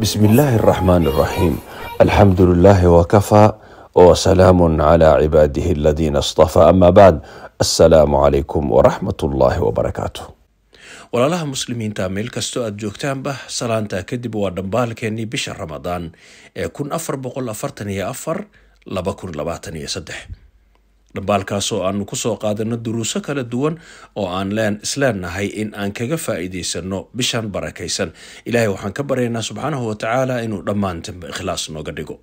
بسم الله الرحمن الرحيم الحمد لله وكفى وسلام على عباده الذين اصطفى أما بعد السلام عليكم ورحمة الله وبركاته walaalaha muslimiinta meel kastoo aad joogtaanba salaanta kadib waa dhambaalkeennii bisha ramadaan ee kun afar boqol afartan iyo afar laba kun labaatan iyo saddex dhambaalkaas oo aanu kusoo qaadano duruuso kala duwan oo aan isleennahay in aan kaga faa'iidaysano bishan barakaysan ilaahay waxaan ka baryaynaa subxaanahu watacaala inuu dhammaantanba ikhlaas nooga dhigo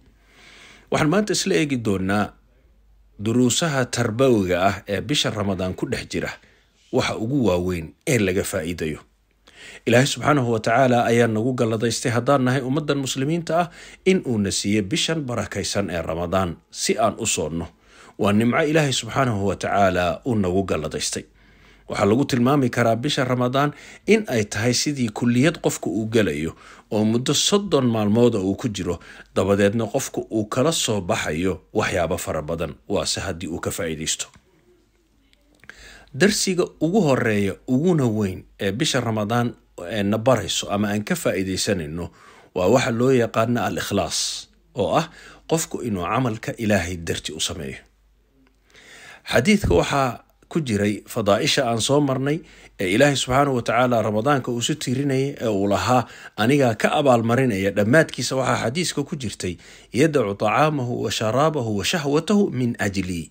waxaan maanta isla eegi doonaa duruusaha tarbawiga ah ee bisha ramadaan ku dhex jira waxa ugu waaweyn ee laga faa'iidayo ilaahay subxaanahu watacaala ayaa nagu galladaystay haddaan nahay ummaddan muslimiinta ah in uuna siiye bishan barakaysan ee ramadaan si aan u soonno waa nimco ilaahay subxaanahu watacaala uu nagu galladaystay waxaa lagu tilmaami karaa bisha ramadaan in ay tahay sidii kulliyad qofka uu gelayo oo muddo soddon maalmooda uu ku jiro dabadeedna qofka uu kala soo baxayo waxyaabo fara badan waase haddii uu ka faa'iidaysto darsiga ugu horeeya uguna weyn ee bisha ramadaan na barayso ama aan ka faa'iidaysanayno waa waxa loo yaqaana al ikhlaas oo ah qofku inuu camalka ilaahay darti u sameeyo xadiidka waxaa ku jiray fadaaisha aan soo marnay ee ilaahay subxaanau watacaala ramadaanka uusu tirinaya ee uu lahaa anigaa ka abaalmarinaya dhammaadkiisa waxaa xadiiska ku jirtay yadacu tacaamahu wa sharaabahu wa shahwatahu min ajlii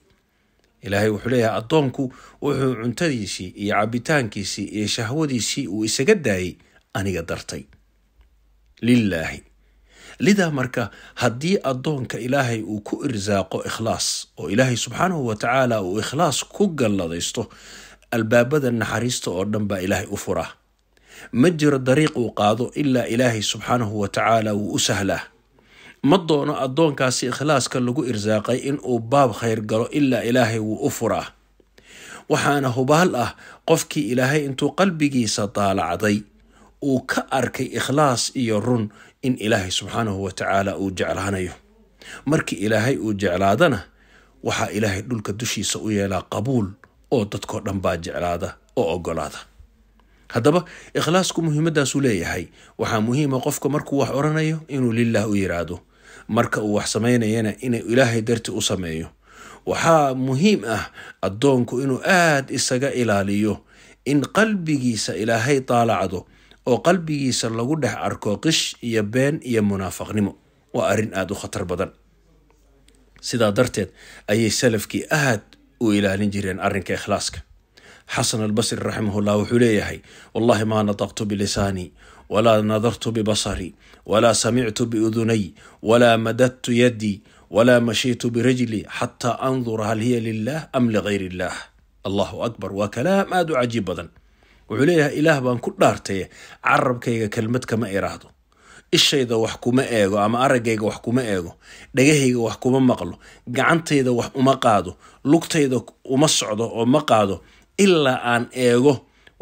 ilaahay wuxuu leeyahay addoonku wuxuu cuntadiisii iyo cabitaankiisii iyo shahwadiisii uu isaga daayay aniga dartay lilaahi lidaa marka haddii addoonka ilaahay uu ku irsaaqo ikhlaas oo ilaahay subxaanahu watacaala uu ikhlaas ku galladaysto albaabada naxariista oo dhan baa ilaahay u furaa ma jiro dariiq uu qaado ilaa ilaahay subxaanahu wa tacaala wuu u sahlaa ma doono addoonkaasi ikhlaaska lagu irsaaqay inuu baab khayr galo ilaa ilaahay wuu u furaa waxaana hubaal ah qofkii ilaahay intuu qalbigiisa daalacday uu ka arkay ikhlaas iyo run in ilaahay subxaanahu watacaala uu jeclaanayo markii ilaahay uu jeclaadana waxaa ilaahay dhulka dushiisa u yeelaa qabuul oo dadkoo dhan baa jeclaada oo ogolaada haddaba ikhlaasku muhiimadaasuu leeyahay waxaa muhiima qofka markuu wax oranayo inuu lilaah u yiraahdo marka uu wax samaynayana inuu ilaahay darti u sameeyo waxaa muhiim ah addoonku inuu aad isaga ilaaliyo in qalbigiisa ilaahay daalacdo oo qalbigiisa lagu dhex arko qish iyo been iyo munaafaqnimo waa arrin aada u khatar badan sidaa darteed ayay salafkii aad u ilaalin jireen arrinka ikhlaaska xasan albasri raximahullah wuxuu leeyahay wallahi maa nataqtu bilisaanii walaa nadartu bibasarii walaa samictu biudunay walaa madadtu yadii walaa mashiitu birajli xataa andura hal hiya lilah am ligayr illaah allahu akbar waa kalaam aada u cajiib badan wuxuu leeyahay ilaah baan ku dhaartay carabkayga kelmad kama iraahdo ishayda wax kuma eego ama araggayga wax kuma eego dhagahayga wax kuma maqlo gacantayda wax uma qaado lugtayda uma socdo oo ma qaado ilaa aan eego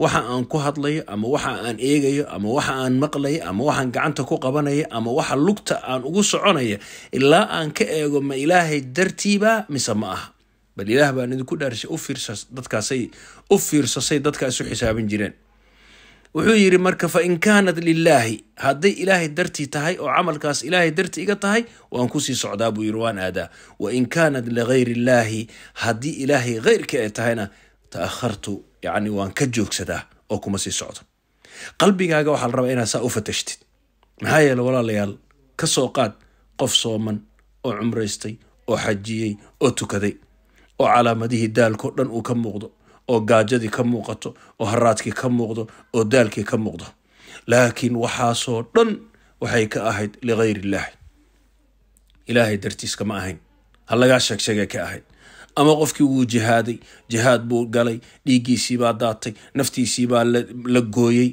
waxa aan ku hadlayo ama waxa aan eegayo ama waxa aan maqlayo ama waxaan gacanta ku qabanayo ama waxa lugta aan ugu soconayo ilaa aan ka eego ma ilaahay dartiiba mise ma aha bal ilaah baan idinku dhaarshay ufiirdadkaasay u fiirsasay dadka isu xisaabin jireen wuxuu yidhi marka fa in kaanat lilaahi hadday ilaahay dartii tahay oo camalkaas ilaahay darti iga tahay waan kusii socdaa buu yiri waan aadaa wa in kaanat ligayri illaahi haddii ilaahay heyrka ay tahayna ta'akhartu yacni waan ka joogsadaa oo kuma sii socdo qalbigaaga waxaa la rabaa inaad saa u fatashted maxaa yeele walaalayaal ka soo qaad qof sooman oo cumraystay oo xajiyey oo tukaday oo calaamadihii daalko dhan uu ka muuqdo oo gaajadii ka muuqato oo haraadkii ka muuqdo oo daalkii ka muuqdo laakiin waxaasoo dhan waxay ka ahayd ligayr illaahi ilaahay dartiis kama ahayn ha lagaa sheegsheegee ka ahayd ama qofkii wuu jihaaday jihaad buu galay dhiiggiisiibaa daatay naftiisiibaa la gooyey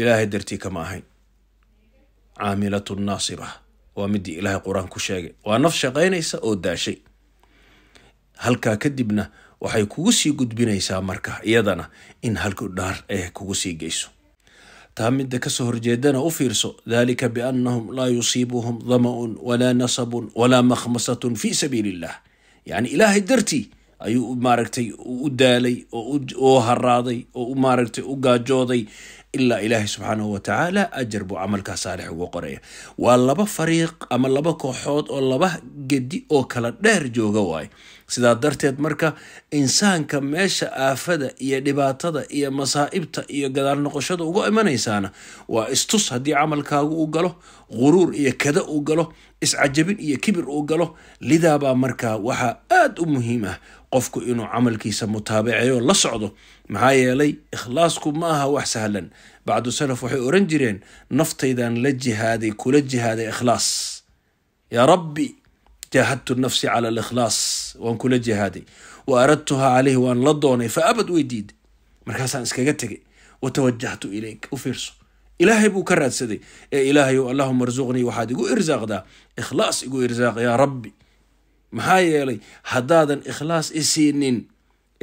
ilaahay dartii kama ahayn caamilatun naasiba waa midii ilaahay qur-aan ku sheegay waa naf shaqaynaysa oo daashay halkaa kadibna waxay kugu sii gudbinaysaa marka iyadana in halku dhaar eh kugu sii geyso taa midda kasoo horjeedana u fiirso dalika biannahum laa yusiibuhum dama'un walaa nasabun walaa makhmasatun fii sabiili illah yacni ilaahay dartii ayuu maaragtay u daalay oo haraaday oo maaragtay u gaajooday ilaa ilaahay subxaanahu wa ajar buu camalkaa saalix ugu qoraya waa laba fariiq ama laba kooxood oo laba gedi oo kala dheer jooga waayo sidaa darteed marka insaanka meesha aafada iyo dhibaatada iyo masaa'ibta iyo gadaal noqoshada uga imanaysaana waa istus haddii camalkaagu uu galo quruur iyo kada uu galo iscajabin iyo kibir uu galo lidaabaa markaa waxaa aada u muhiim ah qofku inuu camalkiisa mutaabaceeyo la socdo maxaa yeelay ikhlaasku ma aha wax sahlan bacdu salaf waxay oran jireen naftaydan la jihaaday kula jihaaday ikhlaas yaa rabbi jaahadtu nafsi cala alikhlaas waan kula jihaaday wa aradtuhaa caleyhi waan la doonay fa abad way diiday markaasaan iskaga tegay wa tawajaxtu ileyk u fiirso ilaahay buu ka raadsaday ee ilaahayow allahuma arsuqnii waxaad igu irsaaqdaa ikhlaas igu irsaaq yaa rabbi maxaa yeelay haddaadan ikhlaas isiinin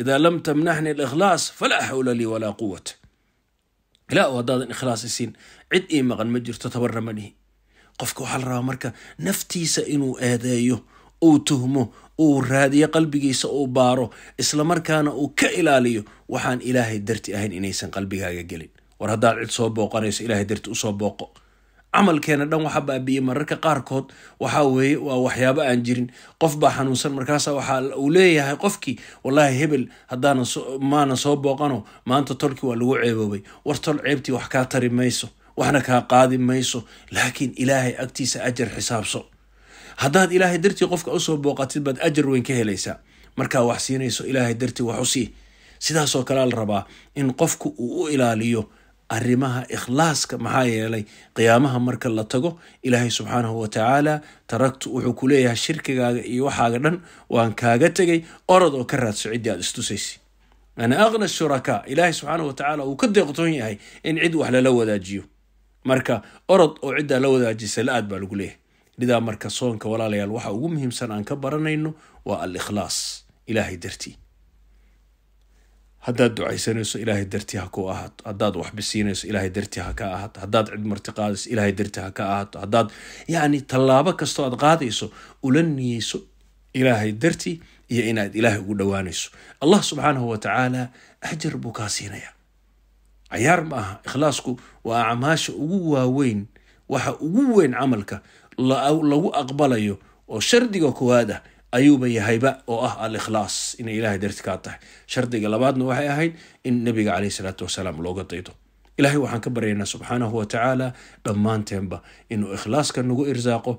idaa lam tamnaxni alikhlaas falaa xawla lii walaa quwata ilaa haddaadan ikhlaas isiin qofka waxaa la rabaa marka naftiisa inuu eedeeyo uu tuhmo uu raadiyo qalbigiisa uu baaro islamarkaana uu ka ilaaliyo waxaan ilaahay darti ahayn inaysan qalbigaaga gelin war haddaad cid soo booqanayso ilaahay darti usoo booqo camalkeena dhan waxa baabiiyey mararka qaarkood waxaa weeye waa waxyaabo aan jirin qof baa xanuunsan markaasa waxaa uu leeyahay qofkii wallaahi hebel haddaana maanan soo booqano maanta tolkii waa lagu ceeboobay war tol ceebtii wax kaa tari mayso waxna kaa qaadi mayso laakiin ilaahay agtiisa ajar xisaabso haddaad ilaahay dartii qofka usoo booqatid baad ajar weyn ka helaysaa markaa wax siinayso ilaahay dartii wax u sidaasoo kalea la rabaa in qofku uu u ilaaliyo arrimaha ikhlaaska maxaa yeelay qiyaamaha marka la tago ilaahay subxaanahu watacaala taragtu wuxuu ku leeyahay shirkigaaga iyo waxaaga dhan waan kaaga tegay orad oo ka raadso ciddii aad istusaysa ana aqna shurakaa ilaahay subxaanahu watacaala uu ka deeqtoon yahay in cid wax lala wadaajiyo marka orod oo ciddaa la wadaajisa la-aad baa lagu leeyahay lidaa marka soonka walaalayaal waxa ugu muhiimsan aan ka baranayno waa al ikhlaas ilaahay dartii haddaad ducaysanayso ilaahay dartii ha ku ahaato haddaad waxbisiinayso ilaahay dartii ha ka ahaato haddaad cid marti qaadayso ilaahay dartii ha ka ahaato haddaad yacni tallaabo kastoo aad qaadayso ula niyeyso ilaahay dartii iyo inaad ilaahay ugu dhowaanayso allah subxaanahu wa tacaala ajar buu kaa siinaya cayaar ma aha ikhlaasku waa acmaasha ugu waaweyn waxa ugu weyn camalka lagu aqbalayo oo shardiga koowaad ah ayuuba yahayba oo ah alikhlaas inay ilahay darti kaa tahay shardiga labaadna waxay ahayd in nabiga caleyh salaatu wasalaam looga daydo ilaahay waxaan ka baryaynaa subxaanahu watacaala tacaala dhammaanteenba inuu ikhlaaska nagu irsaaqo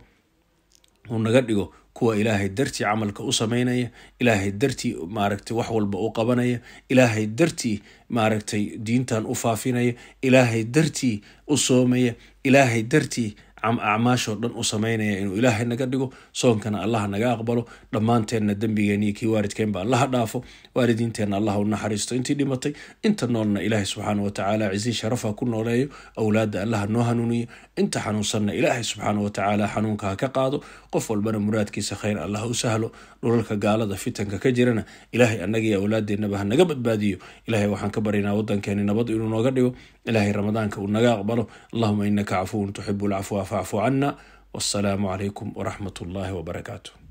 uu naga dhigo kuwa ilaahay dartii camalka u samaynaya ilaahay dartii maaragtay wax walba u qabanaya ilaahay dartii maaragtay diintan u faafinaya ilaahay dartii u soomaya ilaahay dartii acmaashoo dhan u samaynaya inuu ilaahay naga dhigo soonkana allaha naga aqbalo dhammaanteenna dembigeen iyo kii waalidkeenba allaha dhaafo waalidiinteenna allah u naxariisto intii dhimatay inta noolna ilaahay subxaana watacaala cizii sharafa ku nooleeyo awlaadda allaha noo hanuuniyo inta xanuunsanna ilaahay subxaana watacaala xanuunka ka qaado qof walbana muraadkiisa khayr allah u sahlo dhulalka gaalada fitanka ka jirana ilaahay annagiiyo awlaadeennaba naga badbaadiyo ilahay waxaan ka baryanaa waddankeeni nabad inuu nooga dhigo ilaahay ramadaanka uu naga aqbalo allahuma inaka cafuwun tuxibu lcafwa فاعف عنا والسلام عليكم ورحمة الله وبركاته